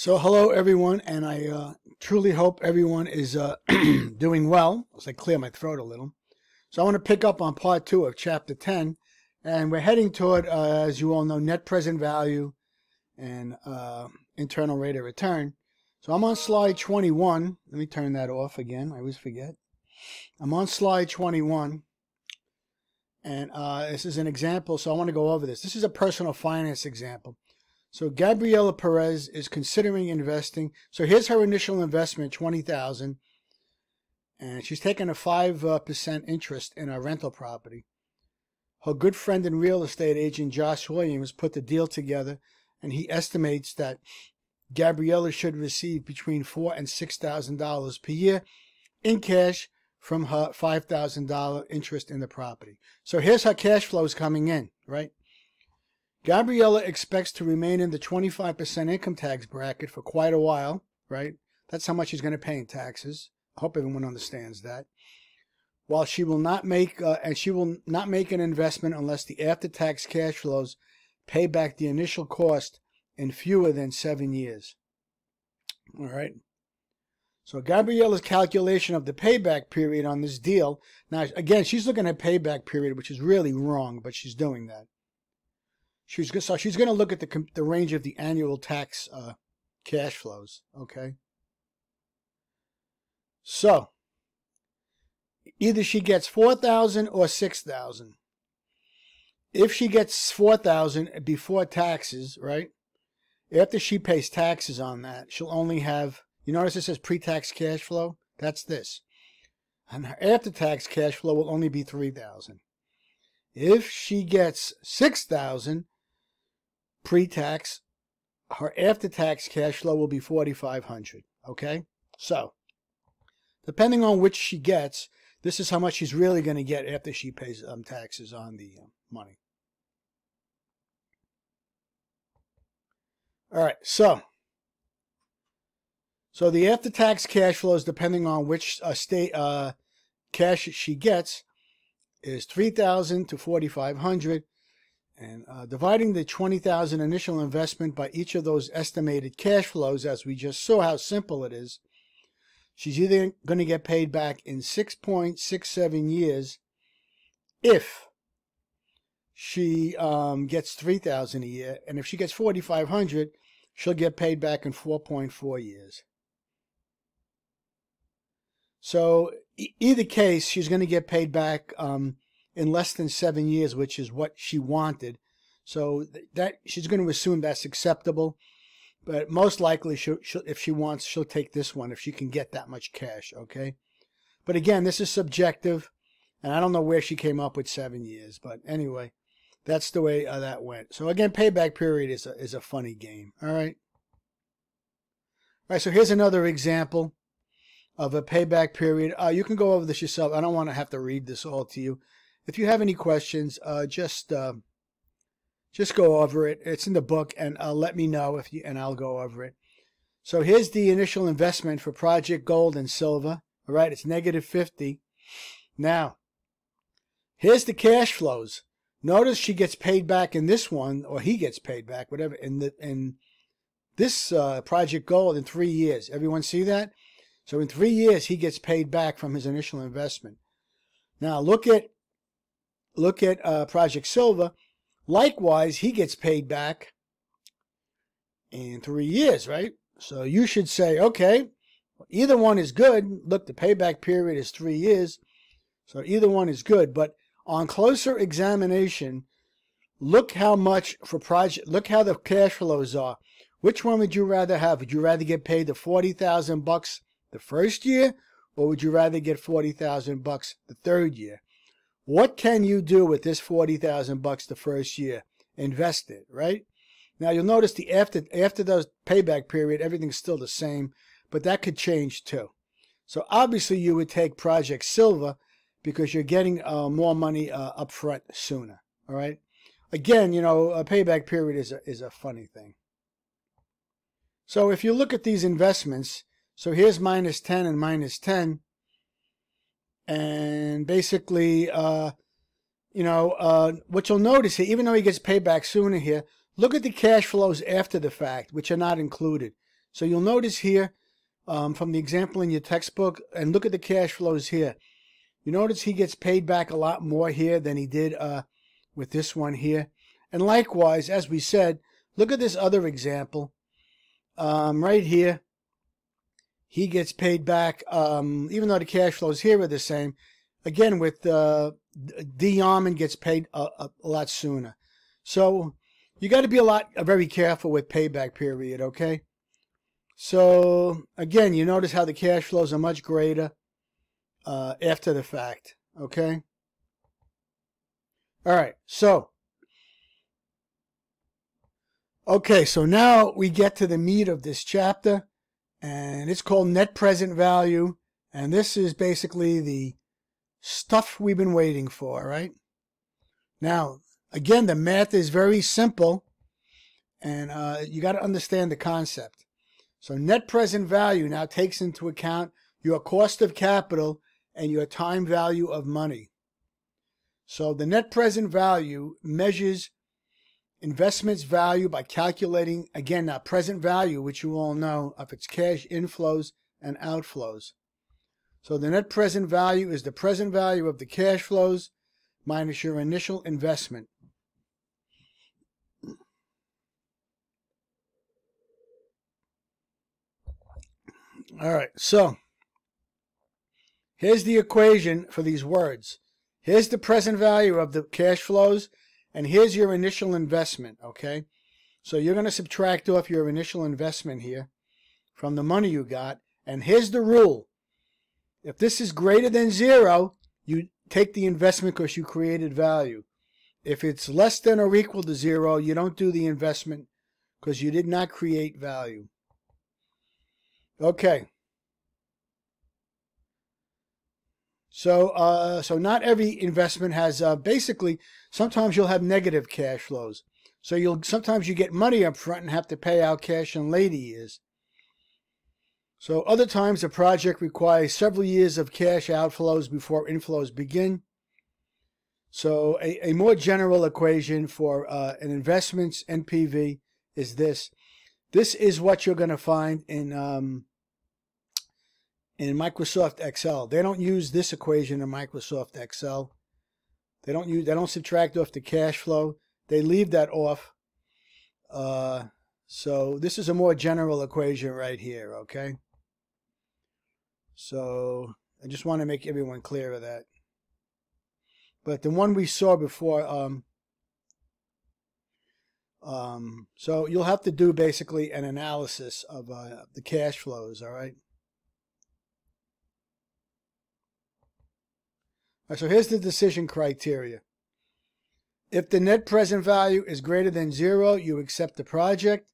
So, hello everyone, and I uh, truly hope everyone is uh, doing well. As I clear my throat a little, so I want to pick up on part two of chapter ten, and we're heading toward, uh, as you all know, net present value and uh, internal rate of return. So I'm on slide 21. Let me turn that off again. I always forget. I'm on slide 21, and uh, this is an example. So I want to go over this. This is a personal finance example. So Gabriela Perez is considering investing. So here's her initial investment, twenty thousand, and she's taking a five uh, percent interest in a rental property. Her good friend and real estate agent Josh Williams put the deal together, and he estimates that Gabriela should receive between four and six thousand dollars per year in cash from her five thousand dollar interest in the property. So here's her cash flows coming in, right? Gabriella expects to remain in the 25% income tax bracket for quite a while, right? That's how much she's going to pay in taxes. I hope everyone understands that. While she will not make, uh, and she will not make an investment unless the after-tax cash flows pay back the initial cost in fewer than seven years. All right. So Gabriella's calculation of the payback period on this deal. Now, again, she's looking at payback period, which is really wrong, but she's doing that. She's so she's going to look at the the range of the annual tax uh, cash flows. Okay. So either she gets four thousand or six thousand. If she gets four thousand before taxes, right? After she pays taxes on that, she'll only have. You notice it says pre-tax cash flow. That's this, and her after-tax cash flow will only be three thousand. If she gets six thousand, pre-tax, her after-tax cash flow will be 4500 okay? So, depending on which she gets, this is how much she's really going to get after she pays um, taxes on the um, money. All right, so so the after-tax cash flows, depending on which uh, state uh, cash she gets, is three thousand to forty-five hundred and uh, dividing the 20,000 initial investment by each of those estimated cash flows as we just saw how simple it is she's either going to get paid back in 6.67 years if she um, gets 3000 a year and if she gets 4500 she'll get paid back in 4.4 years so e either case she's going to get paid back um, in less than seven years, which is what she wanted. So that she's going to assume that's acceptable, but most likely, she'll, she'll, if she wants, she'll take this one if she can get that much cash. Okay, but again, this is subjective, and I don't know where she came up with seven years. But anyway, that's the way uh, that went. So again, payback period is a, is a funny game. All right, all right. So here's another example of a payback period. Uh, you can go over this yourself. I don't want to have to read this all to you if you have any questions, uh, just uh, just go over it. It's in the book, and uh, let me know if you, and I'll go over it. So here's the initial investment for Project Gold and Silver. All right, it's negative 50. Now, here's the cash flows. Notice she gets paid back in this one, or he gets paid back, whatever, in the in this uh, Project Gold in three years. Everyone see that? So in three years, he gets paid back from his initial investment. Now look at Look at uh, Project Silva. Likewise, he gets paid back in three years, right? So you should say, okay, either one is good. Look, the payback period is three years. So either one is good. But on closer examination, look how much for project, look how the cash flows are. Which one would you rather have? Would you rather get paid the 40,000 bucks the first year or would you rather get 40,000 bucks the third year? What can you do with this 40,000 bucks the first year? Invest it, right? Now you'll notice the after after those payback period, everything's still the same, but that could change too. So obviously you would take Project Silver because you're getting uh, more money uh, up front sooner. All right. Again, you know, a payback period is a, is a funny thing. So if you look at these investments, so here's minus 10 and minus 10 and basically, uh, you know, uh, what you'll notice here, even though he gets paid back sooner here, look at the cash flows after the fact, which are not included. So you'll notice here um, from the example in your textbook, and look at the cash flows here. You notice he gets paid back a lot more here than he did uh, with this one here. And likewise, as we said, look at this other example um, right here he gets paid back, um, even though the cash flows here are the same. Again, with uh, D. Armin gets paid a, a, a lot sooner. So you got to be a lot uh, very careful with payback period, okay? So again, you notice how the cash flows are much greater uh, after the fact, okay? All right, so okay, so now we get to the meat of this chapter and it's called net present value. And this is basically the stuff we've been waiting for, right? Now, again, the math is very simple and uh, you got to understand the concept. So net present value now takes into account your cost of capital and your time value of money. So the net present value measures investments value by calculating, again, that present value, which you all know, of its cash inflows and outflows. So the net present value is the present value of the cash flows minus your initial investment. All right, so here's the equation for these words. Here's the present value of the cash flows and here's your initial investment, okay? So you're going to subtract off your initial investment here from the money you got. And here's the rule. If this is greater than zero, you take the investment because you created value. If it's less than or equal to zero, you don't do the investment because you did not create value. Okay. So, uh, so not every investment has uh, basically. Sometimes you'll have negative cash flows. So you'll sometimes you get money up front and have to pay out cash in later years. So other times a project requires several years of cash outflows before inflows begin. So a, a more general equation for uh, an investment's NPV is this. This is what you're going to find in um, in Microsoft Excel. They don't use this equation in Microsoft Excel. They don't use they don't subtract off the cash flow. They leave that off. Uh, so this is a more general equation right here, okay? So I just want to make everyone clear of that. But the one we saw before, um, um, so you'll have to do basically an analysis of uh, the cash flows, all right? so here's the decision criteria. If the net present value is greater than zero, you accept the project.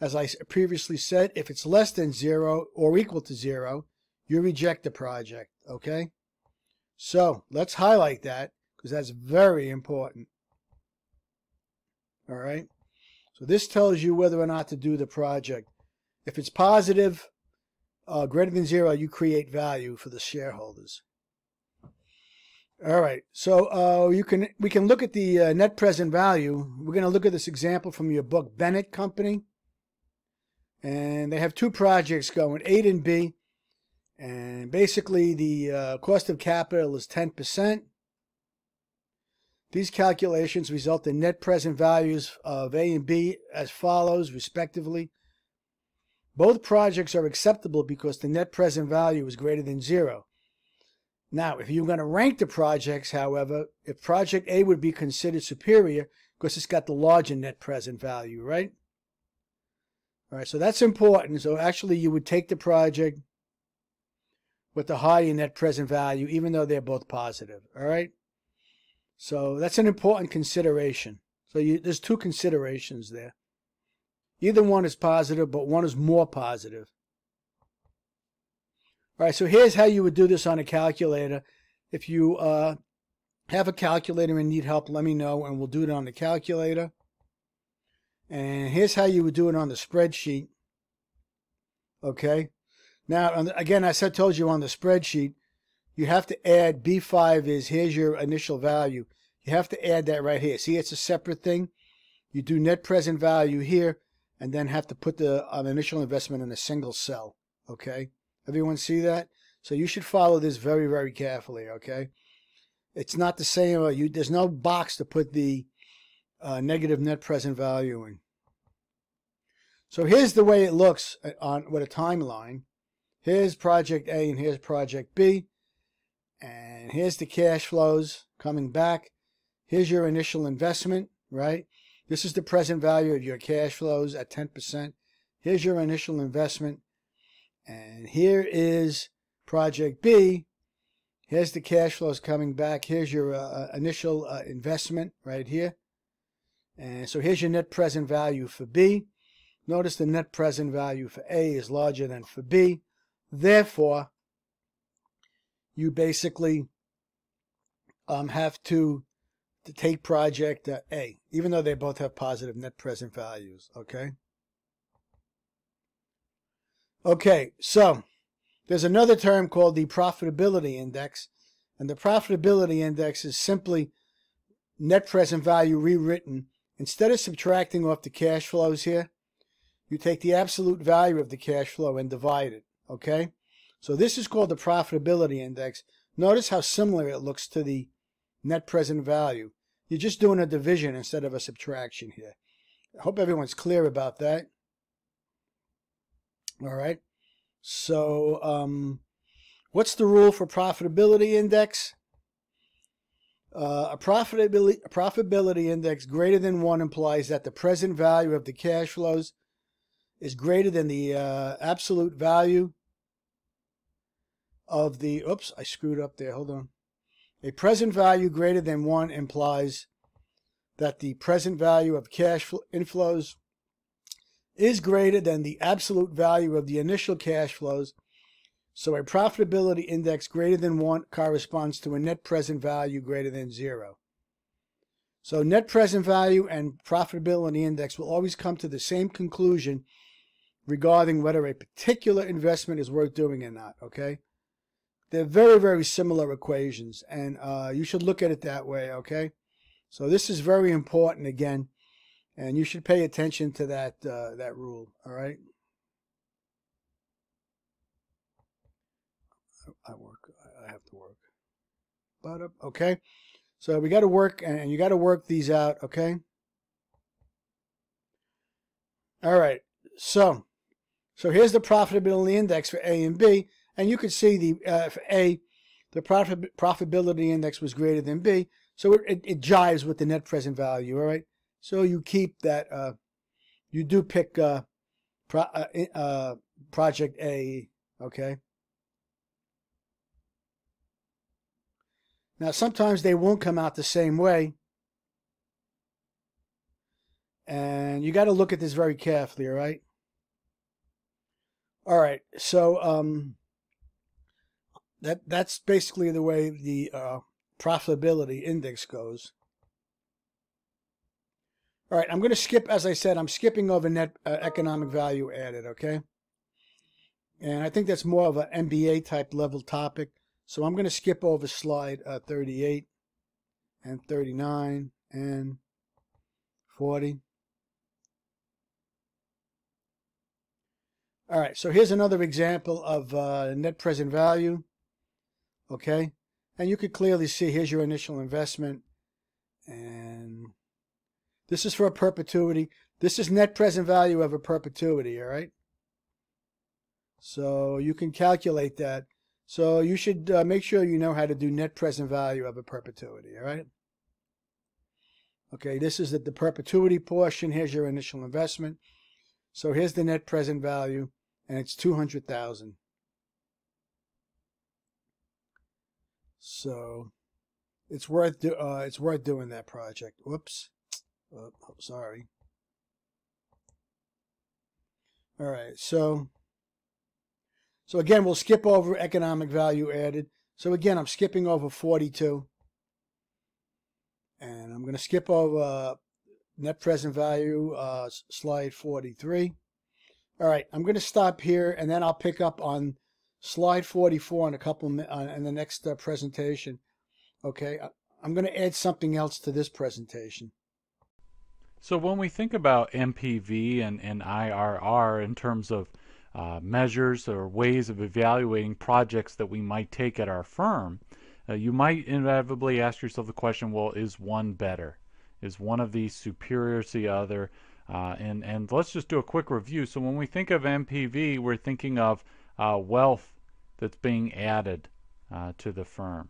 As I previously said, if it's less than zero or equal to zero, you reject the project, okay? So let's highlight that because that's very important. All right. So this tells you whether or not to do the project. If it's positive, uh, greater than zero, you create value for the shareholders. All right. So uh, you can we can look at the uh, net present value. We're going to look at this example from your book, Bennett Company. And they have two projects going, A and B. And basically the uh, cost of capital is 10%. These calculations result in net present values of A and B as follows, respectively. Both projects are acceptable because the net present value is greater than zero. Now, if you're going to rank the projects, however, if project A would be considered superior because it's got the larger net present value, right? All right, so that's important. So actually you would take the project with the higher net present value, even though they're both positive, all right? So that's an important consideration. So you, there's two considerations there. Either one is positive, but one is more positive. All right, so here's how you would do this on a calculator. If you uh, have a calculator and need help, let me know, and we'll do it on the calculator. And here's how you would do it on the spreadsheet. Okay. Now, again, I said told you on the spreadsheet, you have to add B5 is here's your initial value. You have to add that right here. See, it's a separate thing. You do net present value here, and then have to put the uh, initial investment in a single cell. Okay. Everyone see that? So you should follow this very, very carefully, okay? It's not the same. Uh, you, there's no box to put the uh, negative net present value in. So here's the way it looks uh, on with a timeline. Here's project A and here's project B. And here's the cash flows coming back. Here's your initial investment, right? This is the present value of your cash flows at 10%. Here's your initial investment. And here is project B. Here's the cash flows coming back. Here's your uh, uh, initial uh, investment right here. And so here's your net present value for B. Notice the net present value for A is larger than for B. Therefore, you basically um, have to, to take project uh, A, even though they both have positive net present values, okay? Okay, so there's another term called the profitability index, and the profitability index is simply net present value rewritten. Instead of subtracting off the cash flows here, you take the absolute value of the cash flow and divide it, okay? So this is called the profitability index. Notice how similar it looks to the net present value. You're just doing a division instead of a subtraction here. I hope everyone's clear about that. All right. So um, what's the rule for profitability index? Uh, a, profitability, a profitability index greater than one implies that the present value of the cash flows is greater than the uh, absolute value of the, oops, I screwed up there. Hold on. A present value greater than one implies that the present value of cash inflows is greater than the absolute value of the initial cash flows. So a profitability index greater than 1 corresponds to a net present value greater than 0. So net present value and profitability index will always come to the same conclusion regarding whether a particular investment is worth doing or not, okay? They're very, very similar equations, and uh, you should look at it that way, okay? So this is very important, again, and you should pay attention to that uh, that rule. All right. I work. I have to work. But okay, so we got to work, and you got to work these out. Okay. All right. So, so here's the profitability index for A and B, and you could see the uh, A, the profit profitability index was greater than B, so it, it, it jives with the net present value. All right. So you keep that, uh, you do pick uh, pro, uh, uh, Project A, okay? Now, sometimes they won't come out the same way. And you got to look at this very carefully, all right? All right, so um, that that's basically the way the uh, profitability index goes. All right, I'm going to skip, as I said, I'm skipping over net uh, economic value added, okay? And I think that's more of an MBA type level topic. So I'm going to skip over slide uh, 38 and 39 and 40. All right, so here's another example of uh, net present value, okay? And you could clearly see here's your initial investment and this is for a perpetuity. This is net present value of a perpetuity, all right? So you can calculate that. So you should uh, make sure you know how to do net present value of a perpetuity, all right? Okay, this is the, the perpetuity portion. Here's your initial investment. So here's the net present value, and it's 200000 So it's worth, uh, it's worth doing that project. Whoops. Oh, oh, sorry. All right, so so again, we'll skip over economic value added. So again, I'm skipping over 42. And I'm going to skip over net present value, uh, slide 43. All right, I'm going to stop here, and then I'll pick up on slide 44 in a couple uh, in the next uh, presentation. Okay, I'm going to add something else to this presentation. So when we think about MPV and, and IRR in terms of uh, measures or ways of evaluating projects that we might take at our firm, uh, you might inevitably ask yourself the question, well, is one better? Is one of these superior to the other? Uh, and, and let's just do a quick review. So when we think of MPV, we're thinking of uh, wealth that's being added uh, to the firm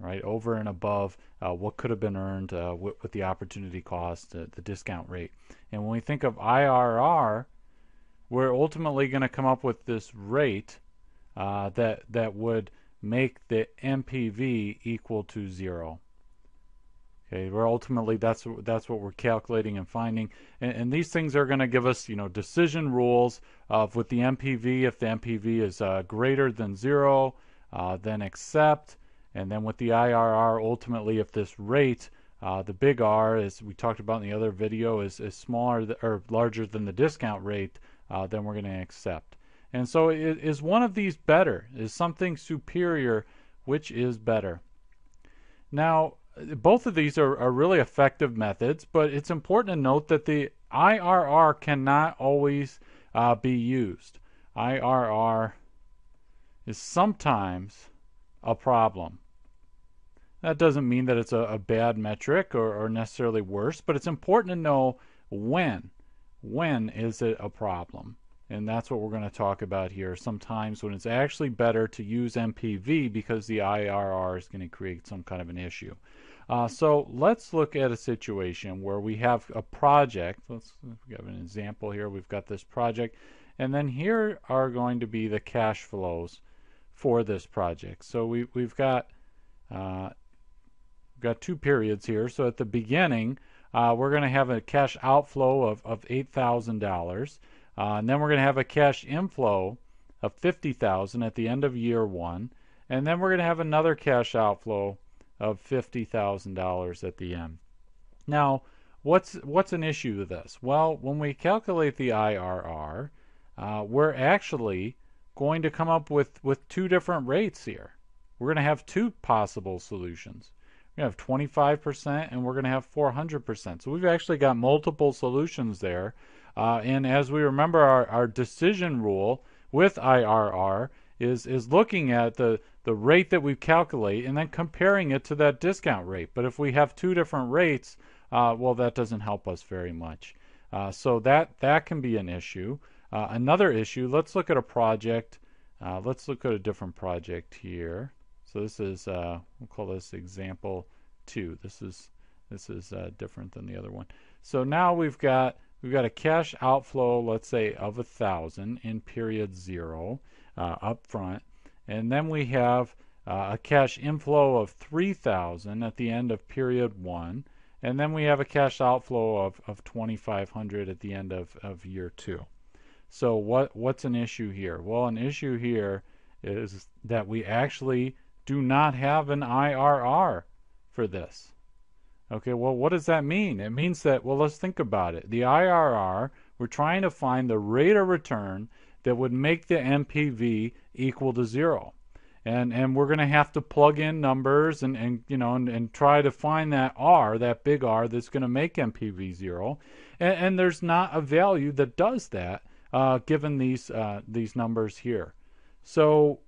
right? Over and above uh, what could have been earned uh, with, with, the opportunity cost, uh, the discount rate. And when we think of IRR, we're ultimately going to come up with this rate uh, that that would make the MPV equal to zero. Okay, we're ultimately that's that's what we're calculating and finding, and, and these things are going to give us you know decision rules of with the MPV if the MPV is uh, greater than zero, uh, then accept and then with the IRR, ultimately, if this rate, uh, the big R, as we talked about in the other video, is, is smaller th or larger than the discount rate, uh, then we're going to accept. And so it, is one of these better? Is something superior? Which is better? Now, both of these are, are really effective methods, but it's important to note that the IRR cannot always uh, be used. IRR is sometimes a problem. That doesn't mean that it's a, a bad metric or, or, necessarily worse, but it's important to know when. When is it a problem? And that's what we're going to talk about here. Sometimes when it's actually better to use MPV because the IRR is going to create some kind of an issue. Uh, so let's look at a situation where we have a project. Let's we have an example here. We've got this project, and then here are going to be the cash flows for this project. So we, we've got uh, got two periods here. So at the beginning, uh, we're going to have a cash outflow of, of $8,000. Uh, and then we're going to have a cash inflow of 50000 at the end of year one. And then we're going to have another cash outflow of $50,000 at the end. Now, what's, what's an issue with this? Well, when we calculate the IRR, uh, we're actually going to come up with, with two different rates here. We're going to have two possible solutions. We're going to have 25% and we're going to have 400%. So we've actually got multiple solutions there. Uh, and as we remember, our, our decision rule with IRR is, is looking at the, the rate that we calculate and then comparing it to that discount rate. But if we have two different rates, uh, well, that doesn't help us very much. Uh, so that, that can be an issue. Uh, another issue, let's look at a project. Uh, let's look at a different project here. So this is, uh, we'll call this example two. This is, this is uh, different than the other one. So now we've got, we've got a cash outflow, let's say of a thousand in period zero uh, up front. And then we have uh, a cash inflow of 3,000 at the end of period one. And then we have a cash outflow of, of 2,500 at the end of, of year two. So what what's an issue here? Well, an issue here is that we actually do not have an IRR for this. Okay, well, what does that mean? It means that, well, let's think about it. The IRR, we're trying to find the rate of return that would make the MPV equal to zero. And, and we're going to have to plug in numbers and, and you know and, and try to find that R, that big R that's going to make MPV zero. And, and there's not a value that does that uh, given these uh, these numbers here. So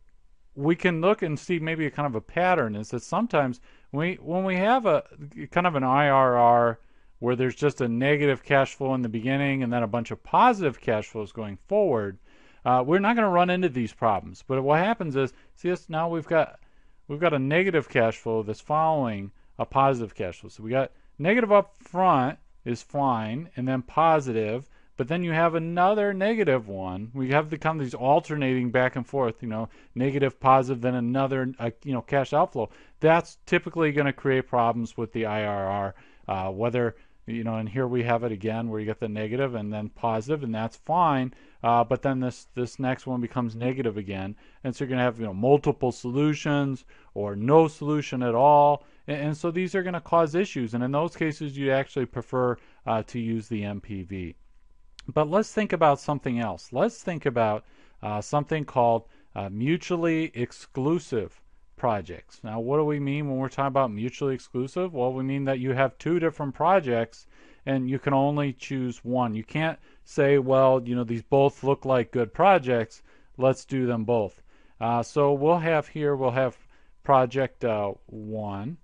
we can look and see maybe a kind of a pattern is that sometimes we when we have a kind of an IRR where there's just a negative cash flow in the beginning and then a bunch of positive cash flows going forward, uh, we're not going to run into these problems. But what happens is, see this now we've got we've got a negative cash flow that's following a positive cash flow. So we got negative up front is fine, and then positive, but then you have another negative one. We have the kind of these alternating back and forth, you know, negative, positive, then another, uh, you know, cash outflow. That's typically going to create problems with the IRR, uh, whether you know, and here we have it again where you get the negative and then positive, and that's fine. Uh, but then this this next one becomes negative again, and so you're going to have you know multiple solutions or no solution at all, and, and so these are going to cause issues. And in those cases, you actually prefer uh, to use the MPV. But let's think about something else. Let's think about uh, something called uh, mutually exclusive projects. Now, what do we mean when we're talking about mutually exclusive? Well, we mean that you have two different projects and you can only choose one. You can't say, well, you know, these both look like good projects. Let's do them both. Uh, so we'll have here, we'll have project uh, one.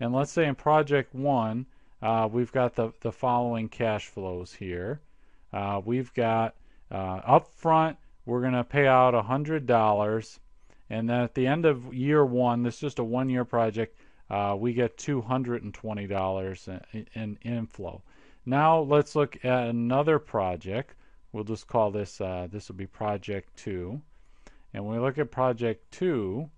And let's say in project one, uh, we've got the, the following cash flows here. Uh, we've got uh, up front, we're going to pay out $100. And then at the end of year one, this is just a one year project, uh, we get $220 in, inflow. Now let's look at another project. We'll just call this, uh, this will be project two. And when we look at project two,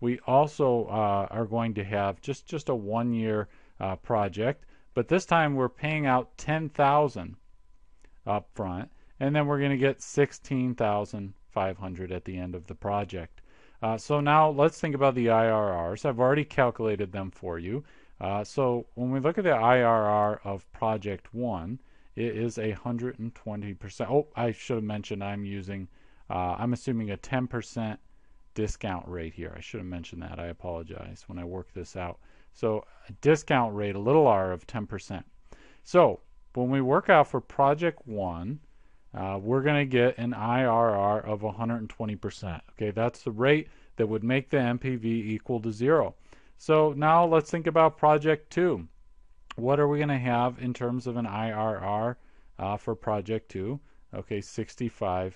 we also uh, are going to have just, just a one year uh, project, but this time we're paying out 10,000 up front, and then we're going to get 16,500 at the end of the project. Uh, so now let's think about the IRRs. I've already calculated them for you. Uh, so when we look at the IRR of project one, it is 120%. Oh, I should have mentioned I'm using, uh, I'm assuming a 10% discount rate here. I should have mentioned that. I apologize when I work this out. So a discount rate, a little r of 10%. So but when we work out for project one, uh, we're going to get an IRR of 120%. Okay, that's the rate that would make the MPV equal to zero. So now let's think about project two. What are we going to have in terms of an IRR uh, for project two? Okay, 65%.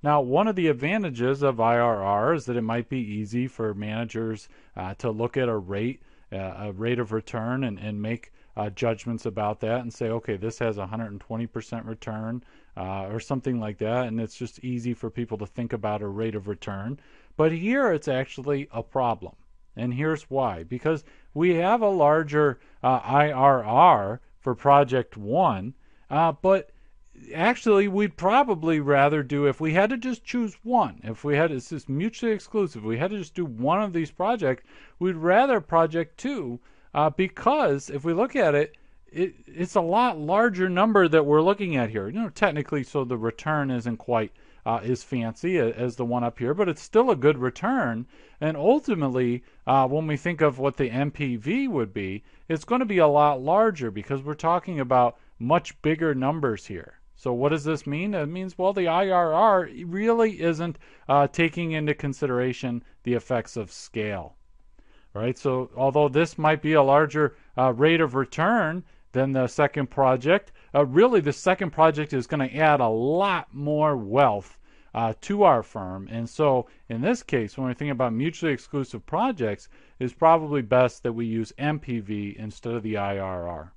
Now, one of the advantages of IRR is that it might be easy for managers uh, to look at a rate, uh, a rate of return, and, and make uh, judgments about that and say, okay, this has 120% return uh, or something like that. And it's just easy for people to think about a rate of return. But here it's actually a problem. And here's why because we have a larger uh, IRR for project one, uh, but actually we'd probably rather do if we had to just choose one if we had it's just mutually exclusive we had to just do one of these projects we'd rather project two uh, because if we look at it, it, it's a lot larger number that we're looking at here. You know, technically, so the return isn't quite uh, as fancy as the one up here, but it's still a good return. And ultimately, uh, when we think of what the MPV would be, it's going to be a lot larger because we're talking about much bigger numbers here. So what does this mean? It means, well, the IRR really isn't uh, taking into consideration the effects of scale right? So although this might be a larger uh, rate of return than the second project, uh, really the second project is going to add a lot more wealth uh, to our firm. And so in this case, when we think about mutually exclusive projects, it's probably best that we use MPV instead of the IRR.